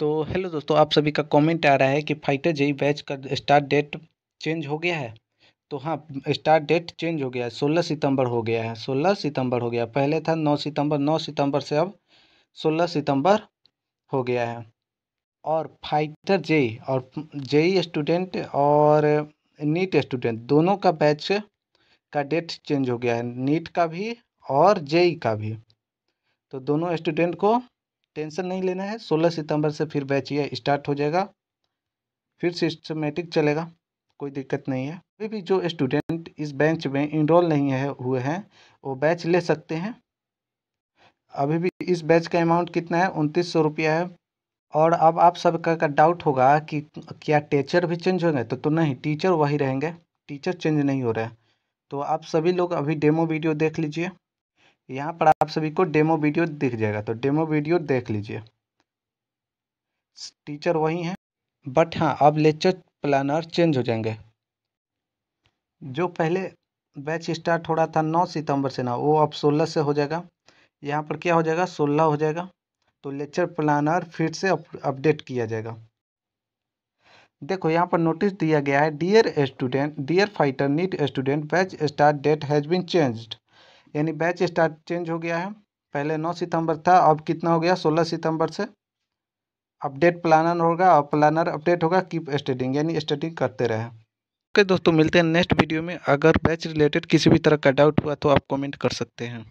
तो हेलो दोस्तों आप सभी का कमेंट आ रहा है कि फाइटर जेई बैच का स्टार्ट डेट चेंज हो गया है तो हाँ स्टार्ट डेट चेंज हो गया है सोलह सितंबर हो गया है सोलह सितंबर हो गया पहले था नौ सितंबर नौ सितंबर से अब सोलह सितंबर हो गया है और फाइटर जेई और जेई स्टूडेंट और नीट स्टूडेंट दोनों का बैच का डेट चेंज हो गया है नीट का भी और जेई का भी तो दोनों स्टूडेंट को टेंशन नहीं लेना है सोलह सितंबर से फिर बैच ये स्टार्ट हो जाएगा फिर सिस्टमेटिक चलेगा कोई दिक्कत नहीं है अभी भी जो स्टूडेंट इस बेंच में इनरोल नहीं है हुए हैं वो बैच ले सकते हैं अभी भी इस बैच का अमाउंट कितना है उनतीस सौ रुपया है और अब आप सबका का डाउट होगा कि क्या टीचर भी चेंज होंगे तो तो नहीं टीचर वही रहेंगे टीचर चेंज नहीं हो रहे हैं तो आप सभी लोग अभी डेमो वीडियो देख लीजिए यहाँ पर आप सभी को डेमो वीडियो दिख जाएगा तो डेमो वीडियो देख लीजिए टीचर वही हैं बट हाँ अब लेक्चर प्लानर चेंज हो जाएंगे जो पहले बैच स्टार्ट हो रहा था नौ सितंबर से ना वो अब सोलह से हो जाएगा यहाँ पर क्या हो जाएगा सोलह हो जाएगा तो लेक्चर प्लानर फिर से अपडेट किया जाएगा देखो यहाँ पर नोटिस दिया गया है dear student dear fighter NEET student batch start date has been changed यानी बैच स्टार्ट चेंज हो गया है पहले 9 सितंबर था अब कितना हो गया 16 सितंबर से अपडेट प्लानर होगा और प्लानर अपडेट होगा कीप स्टडिंग यानी स्टडिंग करते रहे ओके दोस्तों मिलते हैं नेक्स्ट वीडियो में अगर बैच रिलेटेड किसी भी तरह का डाउट हुआ तो आप कमेंट कर सकते हैं